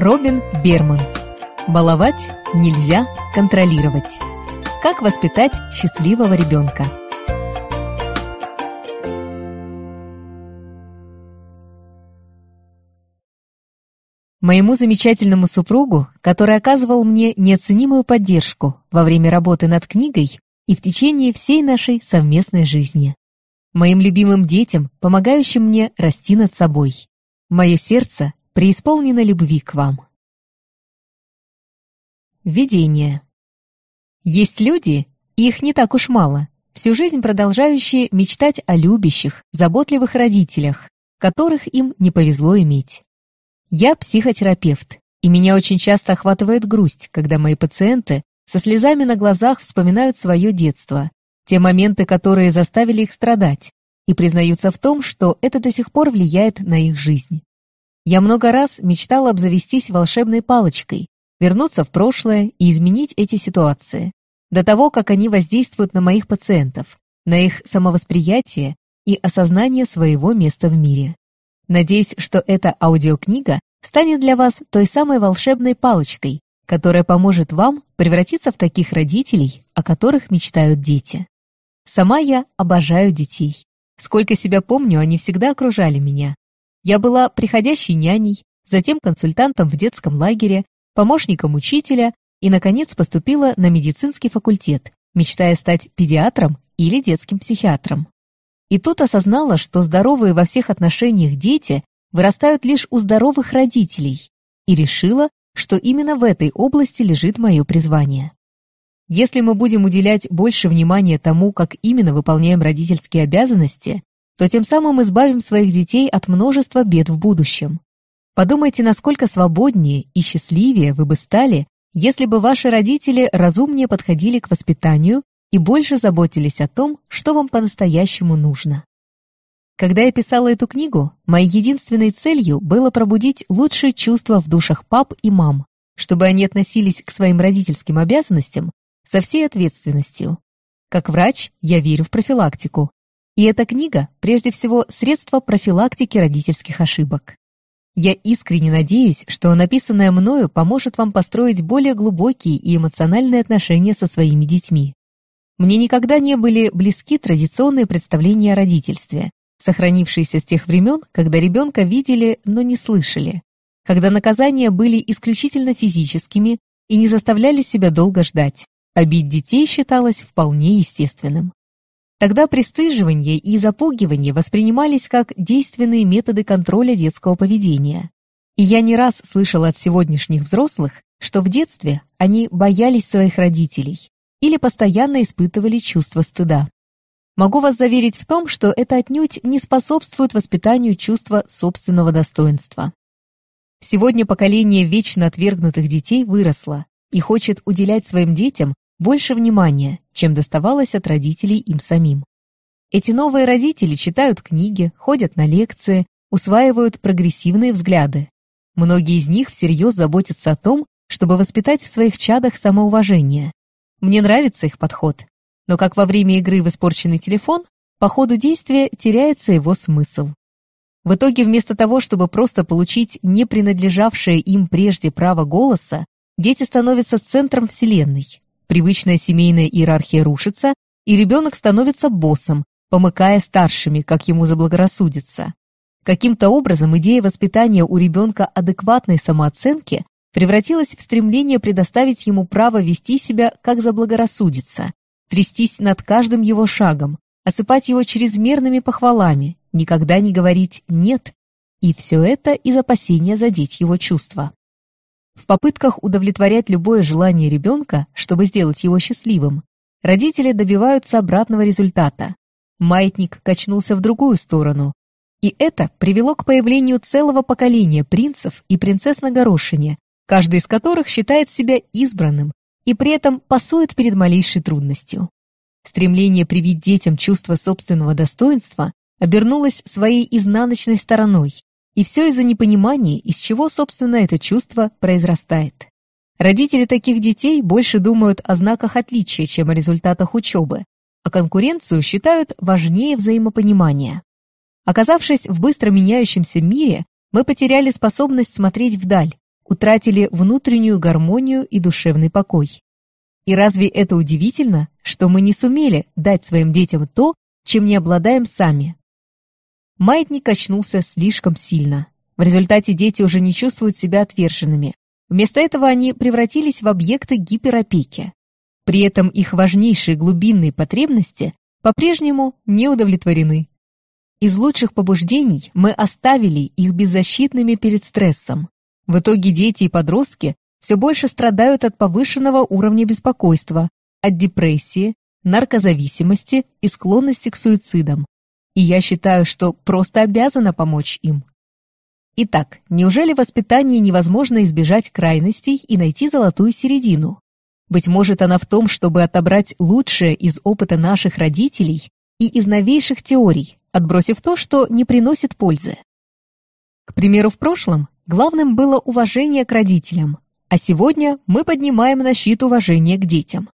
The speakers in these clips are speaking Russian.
Робин Берман. Баловать нельзя контролировать. Как воспитать счастливого ребенка? Моему замечательному супругу, который оказывал мне неоценимую поддержку во время работы над книгой и в течение всей нашей совместной жизни. Моим любимым детям, помогающим мне расти над собой. Мое сердце преисполнена любви к вам. Видение. Есть люди, их не так уж мало, всю жизнь продолжающие мечтать о любящих, заботливых родителях, которых им не повезло иметь. Я психотерапевт, и меня очень часто охватывает грусть, когда мои пациенты со слезами на глазах вспоминают свое детство, те моменты, которые заставили их страдать, и признаются в том, что это до сих пор влияет на их жизнь. Я много раз мечтала обзавестись волшебной палочкой, вернуться в прошлое и изменить эти ситуации, до того, как они воздействуют на моих пациентов, на их самовосприятие и осознание своего места в мире. Надеюсь, что эта аудиокнига станет для вас той самой волшебной палочкой, которая поможет вам превратиться в таких родителей, о которых мечтают дети. Сама я обожаю детей. Сколько себя помню, они всегда окружали меня, я была приходящей няней, затем консультантом в детском лагере, помощником учителя и, наконец, поступила на медицинский факультет, мечтая стать педиатром или детским психиатром. И тут осознала, что здоровые во всех отношениях дети вырастают лишь у здоровых родителей, и решила, что именно в этой области лежит мое призвание. Если мы будем уделять больше внимания тому, как именно выполняем родительские обязанности, то тем самым избавим своих детей от множества бед в будущем. Подумайте, насколько свободнее и счастливее вы бы стали, если бы ваши родители разумнее подходили к воспитанию и больше заботились о том, что вам по-настоящему нужно. Когда я писала эту книгу, моей единственной целью было пробудить лучшие чувства в душах пап и мам, чтобы они относились к своим родительским обязанностям со всей ответственностью. Как врач я верю в профилактику, и эта книга, прежде всего, средство профилактики родительских ошибок. Я искренне надеюсь, что написанное мною поможет вам построить более глубокие и эмоциональные отношения со своими детьми. Мне никогда не были близки традиционные представления о родительстве, сохранившиеся с тех времен, когда ребенка видели, но не слышали, когда наказания были исключительно физическими и не заставляли себя долго ждать. Обить а детей считалось вполне естественным. Тогда пристыживание и запугивание воспринимались как действенные методы контроля детского поведения. И я не раз слышала от сегодняшних взрослых, что в детстве они боялись своих родителей или постоянно испытывали чувство стыда. Могу вас заверить в том, что это отнюдь не способствует воспитанию чувства собственного достоинства. Сегодня поколение вечно отвергнутых детей выросло и хочет уделять своим детям больше внимания, чем доставалось от родителей им самим. Эти новые родители читают книги, ходят на лекции, усваивают прогрессивные взгляды. Многие из них всерьез заботятся о том, чтобы воспитать в своих чадах самоуважение. Мне нравится их подход. Но как во время игры в испорченный телефон, по ходу действия теряется его смысл. В итоге, вместо того, чтобы просто получить не принадлежавшее им прежде право голоса, дети становятся центром Вселенной, Привычная семейная иерархия рушится, и ребенок становится боссом, помыкая старшими, как ему заблагорассудится. Каким-то образом идея воспитания у ребенка адекватной самооценки превратилась в стремление предоставить ему право вести себя, как заблагорассудится, трястись над каждым его шагом, осыпать его чрезмерными похвалами, никогда не говорить «нет», и все это из опасения задеть его чувства. В попытках удовлетворять любое желание ребенка, чтобы сделать его счастливым, родители добиваются обратного результата. Маятник качнулся в другую сторону. И это привело к появлению целого поколения принцев и принцесс на горошине, каждый из которых считает себя избранным и при этом пасует перед малейшей трудностью. Стремление привить детям чувство собственного достоинства обернулось своей изнаночной стороной, и все из-за непонимания, из чего, собственно, это чувство произрастает. Родители таких детей больше думают о знаках отличия, чем о результатах учебы, а конкуренцию считают важнее взаимопонимания. Оказавшись в быстро меняющемся мире, мы потеряли способность смотреть вдаль, утратили внутреннюю гармонию и душевный покой. И разве это удивительно, что мы не сумели дать своим детям то, чем не обладаем сами? Маятник качнулся слишком сильно. В результате дети уже не чувствуют себя отверженными. Вместо этого они превратились в объекты гиперопеки. При этом их важнейшие глубинные потребности по-прежнему не удовлетворены. Из лучших побуждений мы оставили их беззащитными перед стрессом. В итоге дети и подростки все больше страдают от повышенного уровня беспокойства, от депрессии, наркозависимости и склонности к суицидам, и я считаю, что просто обязана помочь им. Итак, неужели в воспитании невозможно избежать крайностей и найти золотую середину? Быть может, она в том, чтобы отобрать лучшее из опыта наших родителей и из новейших теорий, отбросив то, что не приносит пользы. К примеру, в прошлом главным было уважение к родителям, а сегодня мы поднимаем на щит уважение к детям.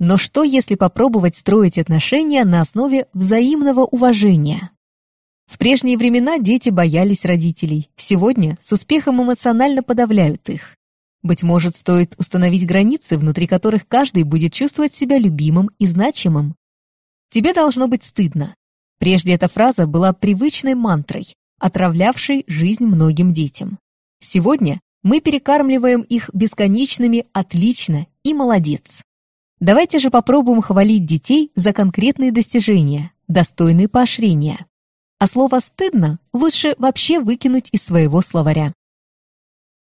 Но что, если попробовать строить отношения на основе взаимного уважения? В прежние времена дети боялись родителей, сегодня с успехом эмоционально подавляют их. Быть может, стоит установить границы, внутри которых каждый будет чувствовать себя любимым и значимым. Тебе должно быть стыдно. Прежде эта фраза была привычной мантрой, отравлявшей жизнь многим детям. Сегодня мы перекармливаем их бесконечными «отлично» и «молодец». Давайте же попробуем хвалить детей за конкретные достижения, достойные поощрения. А слово «стыдно» лучше вообще выкинуть из своего словаря.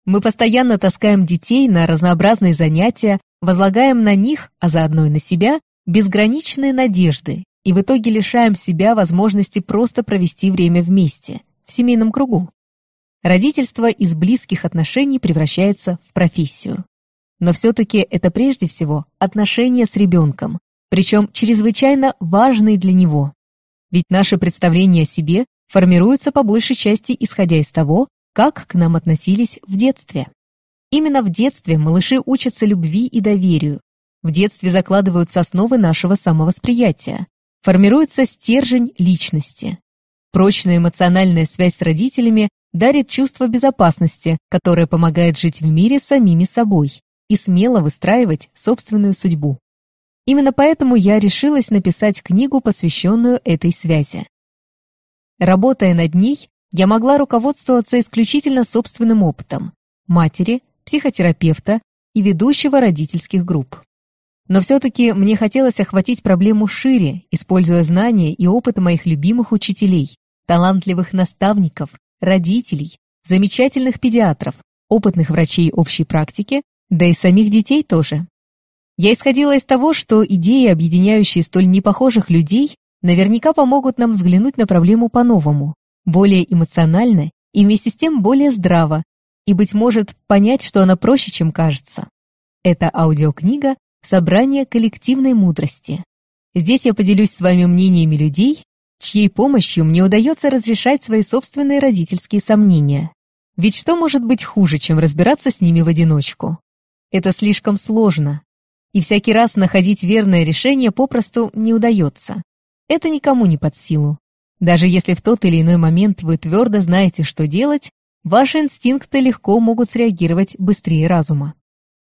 Мы постоянно таскаем детей на разнообразные занятия, возлагаем на них, а заодно и на себя, безграничные надежды и в итоге лишаем себя возможности просто провести время вместе, в семейном кругу. Родительство из близких отношений превращается в профессию. Но все-таки это прежде всего отношения с ребенком, причем чрезвычайно важные для него. Ведь наше представление о себе формируется по большей части исходя из того, как к нам относились в детстве. Именно в детстве малыши учатся любви и доверию. В детстве закладываются основы нашего самовосприятия. Формируется стержень личности. Прочная эмоциональная связь с родителями дарит чувство безопасности, которое помогает жить в мире самими собой и смело выстраивать собственную судьбу. Именно поэтому я решилась написать книгу, посвященную этой связи. Работая над ней, я могла руководствоваться исключительно собственным опытом – матери, психотерапевта и ведущего родительских групп. Но все-таки мне хотелось охватить проблему шире, используя знания и опыт моих любимых учителей, талантливых наставников, родителей, замечательных педиатров, опытных врачей общей практики да и самих детей тоже. Я исходила из того, что идеи, объединяющие столь непохожих людей, наверняка помогут нам взглянуть на проблему по-новому, более эмоционально и вместе с тем более здраво, и, быть может, понять, что она проще, чем кажется. Это аудиокнига «Собрание коллективной мудрости». Здесь я поделюсь с вами мнениями людей, чьей помощью мне удается разрешать свои собственные родительские сомнения. Ведь что может быть хуже, чем разбираться с ними в одиночку? Это слишком сложно, и всякий раз находить верное решение попросту не удается. Это никому не под силу. Даже если в тот или иной момент вы твердо знаете, что делать, ваши инстинкты легко могут среагировать быстрее разума.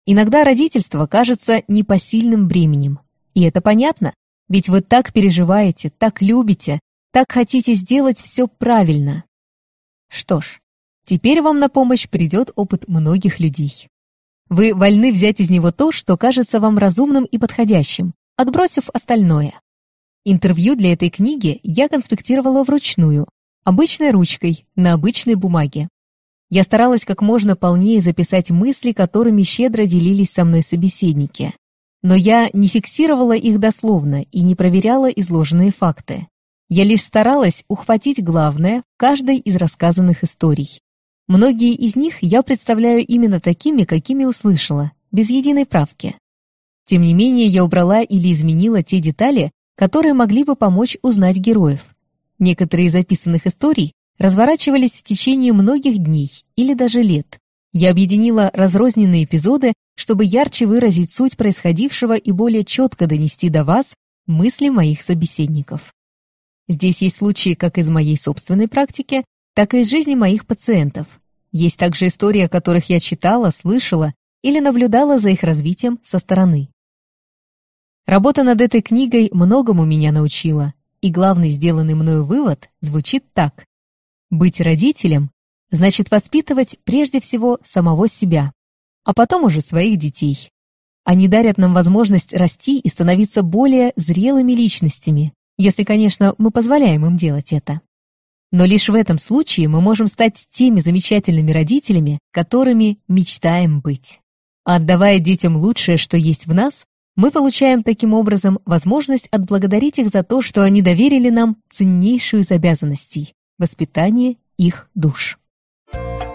Иногда родительство кажется непосильным бременем. И это понятно, ведь вы так переживаете, так любите, так хотите сделать все правильно. Что ж, теперь вам на помощь придет опыт многих людей. Вы вольны взять из него то, что кажется вам разумным и подходящим, отбросив остальное. Интервью для этой книги я конспектировала вручную, обычной ручкой, на обычной бумаге. Я старалась как можно полнее записать мысли, которыми щедро делились со мной собеседники. Но я не фиксировала их дословно и не проверяла изложенные факты. Я лишь старалась ухватить главное в каждой из рассказанных историй. Многие из них я представляю именно такими, какими услышала, без единой правки. Тем не менее, я убрала или изменила те детали, которые могли бы помочь узнать героев. Некоторые из записанных историй разворачивались в течение многих дней или даже лет. Я объединила разрозненные эпизоды, чтобы ярче выразить суть происходившего и более четко донести до вас мысли моих собеседников. Здесь есть случаи как из моей собственной практики, так и из жизни моих пациентов. Есть также истории, о которых я читала, слышала или наблюдала за их развитием со стороны. Работа над этой книгой многому меня научила, и главный сделанный мною вывод звучит так. Быть родителем значит воспитывать прежде всего самого себя, а потом уже своих детей. Они дарят нам возможность расти и становиться более зрелыми личностями, если, конечно, мы позволяем им делать это. Но лишь в этом случае мы можем стать теми замечательными родителями, которыми мечтаем быть. Отдавая детям лучшее, что есть в нас, мы получаем таким образом возможность отблагодарить их за то, что они доверили нам ценнейшую из обязанностей – воспитание их душ. Thank you